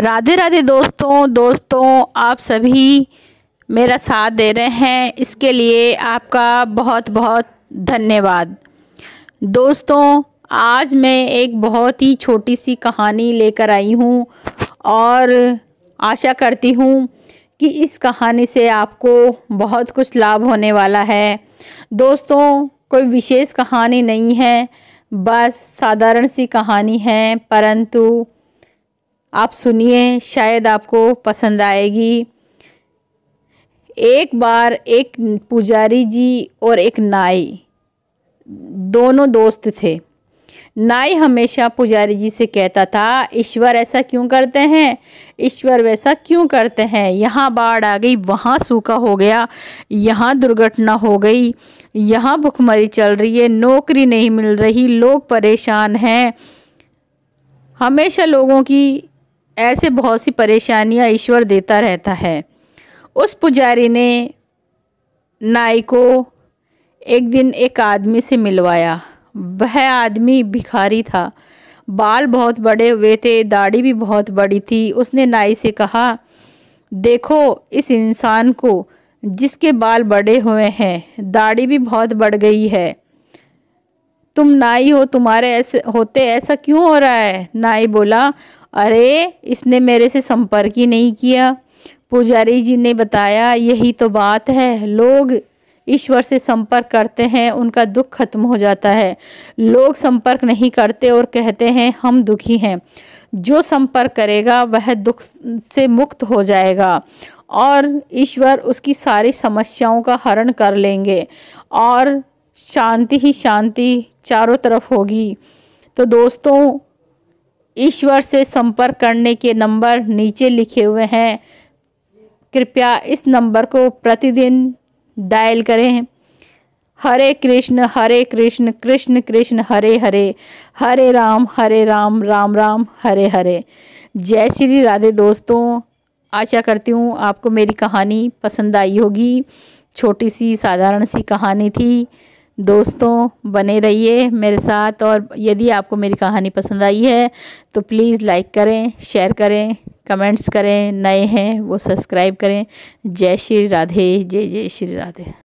राधे राधे दोस्तों दोस्तों आप सभी मेरा साथ दे रहे हैं इसके लिए आपका बहुत बहुत धन्यवाद दोस्तों आज मैं एक बहुत ही छोटी सी कहानी लेकर आई हूँ और आशा करती हूँ कि इस कहानी से आपको बहुत कुछ लाभ होने वाला है दोस्तों कोई विशेष कहानी नहीं है बस साधारण सी कहानी है परंतु आप सुनिए शायद आपको पसंद आएगी एक बार एक पुजारी जी और एक नाई दोनों दोस्त थे नाई हमेशा पुजारी जी से कहता था ईश्वर ऐसा क्यों करते हैं ईश्वर वैसा क्यों करते हैं यहाँ बाढ़ आ गई वहाँ सूखा हो गया यहाँ दुर्घटना हो गई यहाँ भुखमरी चल रही है नौकरी नहीं मिल रही लोग परेशान हैं हमेशा लोगों की ऐसे बहुत सी परेशानियां ईश्वर देता रहता है उस पुजारी ने नाई को एक दिन एक आदमी से मिलवाया वह आदमी भिखारी था बाल बहुत बड़े हुए थे दाढ़ी भी बहुत बड़ी थी उसने नाई से कहा देखो इस इंसान को जिसके बाल बड़े हुए हैं दाढ़ी भी बहुत बढ़ गई है तुम नाई हो तुम्हारे ऐसे होते ऐसा क्यों हो रहा है नाई बोला अरे इसने मेरे से संपर्क ही नहीं किया पुजारी जी ने बताया यही तो बात है लोग ईश्वर से संपर्क करते हैं उनका दुख खत्म हो जाता है लोग संपर्क नहीं करते और कहते हैं हम दुखी हैं जो संपर्क करेगा वह दुख से मुक्त हो जाएगा और ईश्वर उसकी सारी समस्याओं का हरण कर लेंगे और शांति ही शांति चारों तरफ होगी तो दोस्तों ईश्वर से संपर्क करने के नंबर नीचे लिखे हुए हैं कृपया इस नंबर को प्रतिदिन डायल करें हरे कृष्ण हरे कृष्ण कृष्ण कृष्ण हरे हरे हरे राम हरे राम राम राम हरे हरे जय श्री राधे दोस्तों आशा करती हूँ आपको मेरी कहानी पसंद आई होगी छोटी सी साधारण सी कहानी थी दोस्तों बने रहिए मेरे साथ और यदि आपको मेरी कहानी पसंद आई है तो प्लीज़ लाइक करें शेयर करें कमेंट्स करें नए हैं वो सब्सक्राइब करें जय श्री राधे जय जय श्री राधे